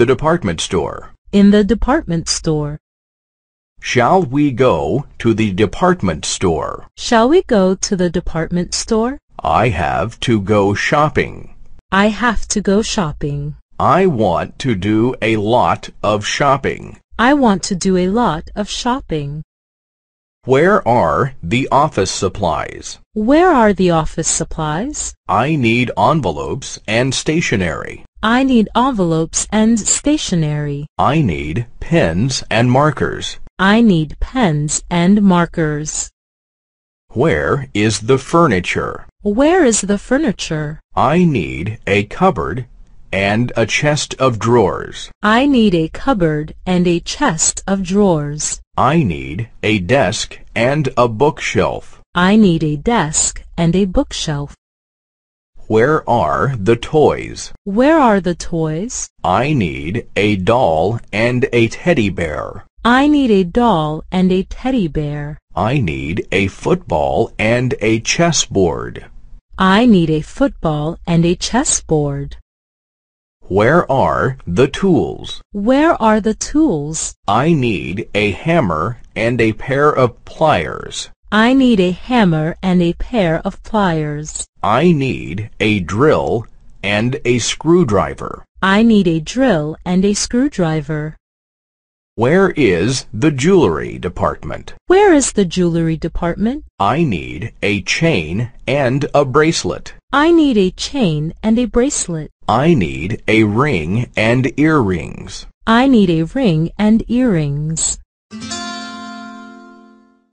The department store. In the department store. Shall we go to the department store? Shall we go to the department store? I have to go shopping. I have to go shopping. I want to do a lot of shopping. I want to do a lot of shopping. Where are the office supplies? Where are the office supplies? I need envelopes and stationery. I need envelopes and stationery. I need pens and markers. I need pens and markers. Where is the furniture? Where is the furniture? I need a cupboard and a chest of drawers. I need a cupboard and a chest of drawers. I need a desk and a bookshelf. I need a desk and a bookshelf. Where are the toys? Where are the toys? I need a doll and a teddy bear. I need a doll and a teddy bear. I need a football and a chessboard. I need a football and a chessboard. Where are the tools? Where are the tools? I need a hammer and a pair of pliers. I need a hammer and a pair of pliers. I need a drill and a screwdriver. I need a drill and a screwdriver. Where is the jewelry department? Where is the jewelry department? I need a chain and a bracelet. I need a chain and a bracelet. I need a ring and earrings. I need a ring and earrings.